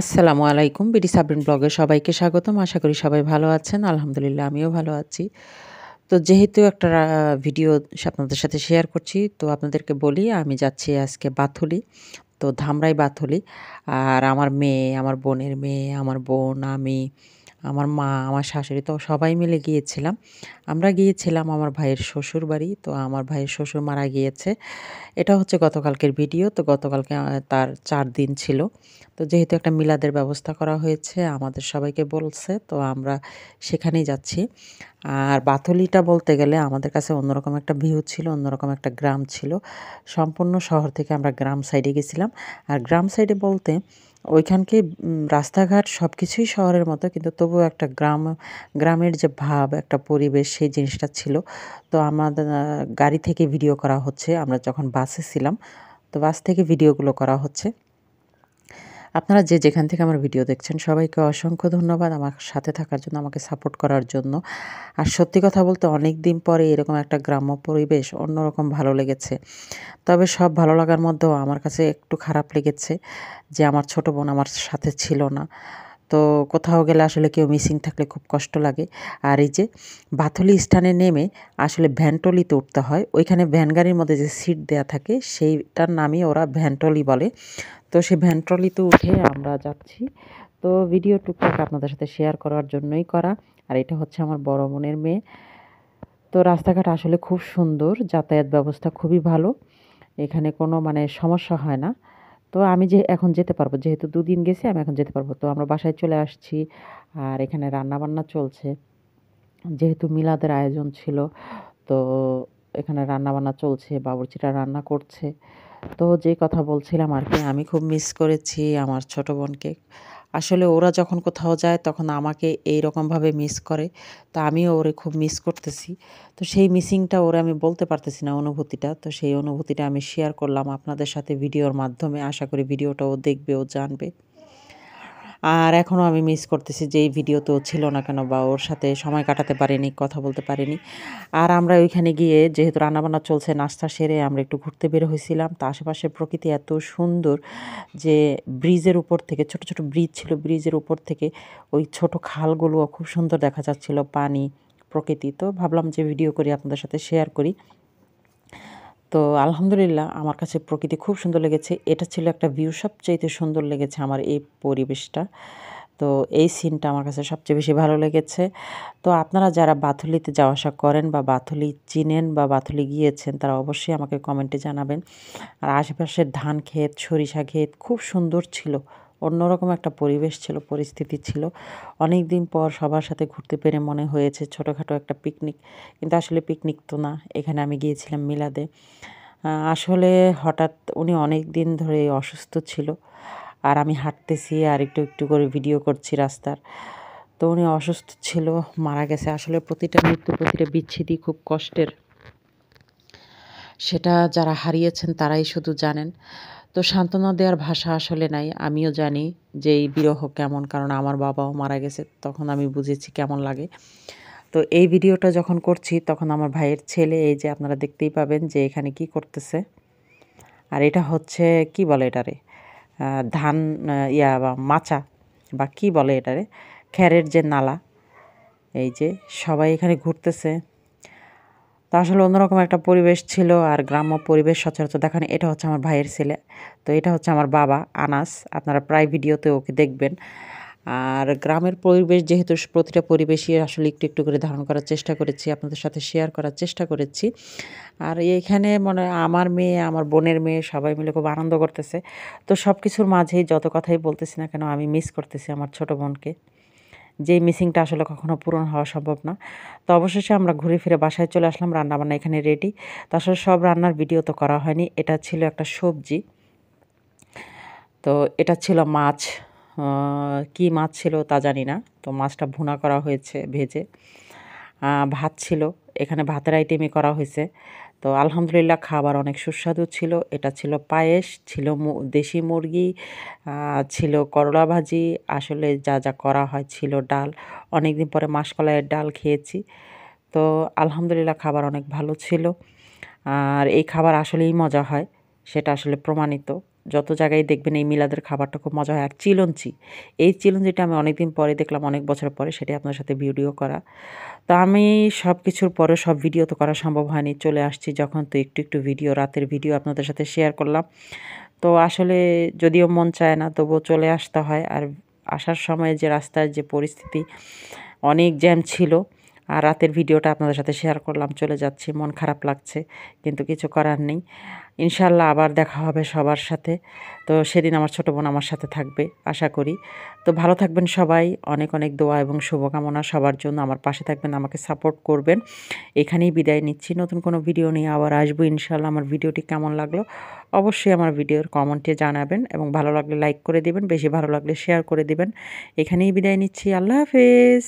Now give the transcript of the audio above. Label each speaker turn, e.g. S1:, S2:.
S1: আসসালামু আলাইকুম বিডি সাবরিন ব্লগে সবাইকে স্বাগতম আশা করি সবাই ভালো আছেন আলহামদুলিল্লাহ আমিও ভালো আছি তো যেহেতু একটা ভিডিও আপনাদের সাথে শেয়ার করছি তো আপনাদেরকে বলি আমি যাচ্ছি আজকে বাথুলি তো ধামরাই বাথুলি আর আমার মেয়ে আমার বোনের মেয়ে আমার বোন আমি আমার মা আমার শাশুড়ি তো সবাই মিলে গিয়েছিলাম আমরা গিয়েছিলাম আমার ভাইয়ের শ্বশুর বাড়ি তো আমার ভাইয়ের শ্বশুর মারা গিয়েছে এটা হচ্ছে গতকালকের ভিডিও তো গতকালকে তার চার দিন ছিল তো যেহেতু একটা মিলাদের ব্যবস্থা করা হয়েছে আমাদের সবাইকে বলছে তো আমরা সেখানেই যাচ্ছি আর বাথলিটা বলতে গেলে আমাদের কাছে অন্যরকম একটা ভিউ ছিল অন্যরকম একটা গ্রাম ছিল সম্পূর্ণ শহর থেকে আমরা গ্রাম সাইডে গেছিলাম আর গ্রাম সাইডে বলতে ওইখানকে রাস্তাঘাট সব কিছুই শহরের মতো কিন্তু তবুও একটা গ্রাম গ্রামের যে ভাব একটা পরিবেশ সেই জিনিসটা ছিল তো আমাদের গাড়ি থেকে ভিডিও করা হচ্ছে আমরা যখন বাসে ছিলাম তো বাস থেকে ভিডিওগুলো করা হচ্ছে আপনারা যে যেখান থেকে আমার ভিডিও দেখছেন সবাইকে অসংখ্য ধন্যবাদ আমার সাথে থাকার জন্য আমাকে সাপোর্ট করার জন্য আর সত্যি কথা বলতে অনেক দিন পরে এরকম একটা গ্রাম্য পরিবেশ অন্যরকম ভালো লেগেছে তবে সব ভালো লাগার মধ্যেও আমার কাছে একটু খারাপ লেগেছে যে আমার ছোট বোন আমার সাথে ছিল না তো কোথাও গেলে আসলে কেউ মিসিং থাকলে খুব কষ্ট লাগে আর এই যে বাথলি স্থানে নেমে আসলে ভ্যানটলিতে উঠতে হয় ওইখানে ভ্যান গাড়ির মধ্যে যে সিট দেয়া থাকে সেইটার নামই ওরা ভ্যানটলি বলে তো সেই ভ্যানটলিতে উঠে আমরা যাচ্ছি তো ভিডিও টুকটাক আপনাদের সাথে শেয়ার করার জন্যই করা আর এটা হচ্ছে আমার বড় মনের মেয়ে তো রাস্তাঘাট আসলে খুব সুন্দর যাতায়াত ব্যবস্থা খুবই ভালো এখানে কোনো মানে সমস্যা হয় না তো আমি যে এখন যেতে পারবো যেহেতু দুদিন গেছি আমি এখন যেতে পারবো তো আমরা বাসায় চলে আসছি আর এখানে রান্নাবান্না চলছে যেহেতু মিলাদের আয়োজন ছিল তো এখানে রান্নাবান্না চলছে বাবুরচিটা রান্না করছে তো যে কথা বলছিলাম আর কি আমি খুব মিস করেছি আমার ছোট বোনকে আসলে ওরা যখন কোথাও যায় তখন আমাকে এই রকমভাবে মিস করে তো আমিও ওরে খুব মিস করতেছি তো সেই মিসিংটা ওরা আমি বলতে পারতেছি না অনুভূতিটা তো সেই অনুভূতিটা আমি শেয়ার করলাম আপনাদের সাথে ভিডিওর মাধ্যমে আশা করি ভিডিওটা ও দেখবে ও জানবে আর এখনও আমি মিস করতেছি যে এই ভিডিও তো ছিল না কেন বা ওর সাথে সময় কাটাতে পারিনি কথা বলতে পারিনি আর আমরা ওইখানে গিয়ে যেহেতু রান্নাবান্না চলছে নাস্তা সেরে আমরা একটু ঘুরতে বের হয়েছিলাম তা আশেপাশের প্রকৃতি এত সুন্দর যে ব্রিজের উপর থেকে ছোট ছোট ব্রিজ ছিল ব্রিজের উপর থেকে ওই ছোট খালগুলো খুব সুন্দর দেখা যাচ্ছিল পানি প্রকৃতি তো ভাবলাম যে ভিডিও করি আপনাদের সাথে শেয়ার করি তো আলহামদুলিল্লাহ আমার কাছে প্রকৃতি খুব সুন্দর লেগেছে এটা ছিল একটা ভিউ সবচেয়ে সুন্দর লেগেছে আমার এই পরিবেশটা তো এই সিনটা আমার কাছে সবচেয়ে বেশি ভালো লেগেছে তো আপনারা যারা বাথুলিতে যাওয়া আসা করেন বা বাথুলি চিনেন বা বাথুলি গিয়েছেন তারা অবশ্যই আমাকে কমেন্টে জানাবেন আর আশেপাশের ধান ক্ষেত সরিষা ক্ষেত খুব সুন্দর ছিল অন্যরকম একটা পরিবেশ ছিল পরিস্থিতি ছিল অনেক দিন পর সবার সাথে ঘুরতে পেরে মনে হয়েছে ছোটোখাটো একটা পিকনিক কিন্তু আসলে পিকনিক তো না এখানে আমি গিয়েছিলাম মিলাদে আসলে হঠাৎ উনি অনেক দিন ধরে অসুস্থ ছিল আর আমি হাঁটতেছি আর একটু একটু করে ভিডিও করছি রাস্তার তো উনি অসুস্থ ছিল মারা গেছে আসলে প্রতিটা মৃত্যু প্রতিটা বিচ্ছেদি খুব কষ্টের সেটা যারা হারিয়েছেন তারাই শুধু জানেন তো সান্ত্বনা দেওয়ার ভাষা আসলে নাই আমিও জানি যে এই বিরহ কেমন কারণ আমার বাবাও মারা গেছে তখন আমি বুঝেছি কেমন লাগে তো এই ভিডিওটা যখন করছি তখন আমার ভাইয়ের ছেলে এই যে আপনারা দেখতেই পাবেন যে এখানে কি করতেছে আর এটা হচ্ছে কি বলে এটারে ধান ইয়া বা মাচা বা কি বলে এটারে খ্যারের যে নালা এই যে সবাই এখানে ঘুরতেছে তো আসলে অন্যরকম একটা পরিবেশ ছিল আর গ্রাম্য পরিবেশ সচরাচর দেখান এটা হচ্ছে আমার ভাইয়ের ছেলে তো এটা হচ্ছে আমার বাবা আনাস আপনারা প্রায় ভিডিওতে ওকে দেখবেন আর গ্রামের পরিবেশ যেহেতু প্রতিটা পরিবেশই আসলে একটু একটু করে ধারণ করার চেষ্টা করেছি আপনাদের সাথে শেয়ার করার চেষ্টা করেছি আর এখানে মানে আমার মেয়ে আমার বোনের মেয়ে সবাই মিলে খুব আনন্দ করতেছে তো সব কিছুর মাঝেই যত কথাই বলতেছি না কেন আমি মিস করতেছি আমার ছোট বোনকে যেই মিসিংটা আসলে কখনো পূরণ হওয়া সম্ভব না তো অবশেষে আমরা ঘুরে ফিরে বাসায় চলে আসলাম রান্নাবান্না এখানে রেডি তো আসলে সব রান্নার ভিডিও তো করা হয়নি এটা ছিল একটা সবজি তো এটা ছিল মাছ কি মাছ ছিল তা জানি না তো মাছটা ভুনা করা হয়েছে ভেজে ভাত ছিল এখানে ভাতের আইটেমই করা হয়েছে তো আলহামদুলিল্লাহ খাবার অনেক সুস্বাদু ছিল এটা ছিল পায়েস ছিল দেশি মুরগি ছিল করলা ভাজি আসলে যা যা করা হয় ছিল ডাল অনেক দিন পরে মাসকলাইয়ের ডাল খেয়েছি তো আলহামদুলিল্লাহ খাবার অনেক ভালো ছিল আর এই খাবার আসলেই মজা হয় সেটা আসলে প্রমাণিত যত জায়গায় দেখবেন এই মিলাদের খাবারটা খুব মজা হয় আর চিলঞ্চি এই চিলঞ্চিটা আমি অনেকদিন পরে দেখলাম অনেক বছর পরে সেটাই আপনার সাথে ভিডিও করা তো আমি সব কিছুর পরে সব ভিডিও তো করা সম্ভব হয়নি চলে আসছি যখন তো একটু একটু ভিডিও রাতের ভিডিও আপনাদের সাথে শেয়ার করলাম তো আসলে যদিও মন চায় না তবুও চলে আসতে হয় আর আসার সময় যে রাস্তার যে পরিস্থিতি অনেক জ্যাম ছিল আর রাতের ভিডিওটা আপনাদের সাথে শেয়ার করলাম চলে যাচ্ছি মন খারাপ লাগছে কিন্তু কিছু করার নেই ইনশাল্লাহ আবার দেখা হবে সবার সাথে তো সেদিন আমার ছোটো বোন আমার সাথে থাকবে আশা করি তো ভালো থাকবেন সবাই অনেক অনেক দোয়া এবং শুভকামনা সবার জন্য আমার পাশে থাকবেন আমাকে সাপোর্ট করবেন এখানেই বিদায় নিচ্ছি নতুন কোনো ভিডিও নিয়ে আবার আসবো ইনশাল্লাহ আমার ভিডিওটি কেমন লাগলো অবশ্যই আমার ভিডিওর কমেন্টে জানাবেন এবং ভালো লাগলে লাইক করে দেবেন বেশি ভালো লাগলে শেয়ার করে দেবেন এখানেই বিদায় নিচ্ছি আল্লাহ হাফেজ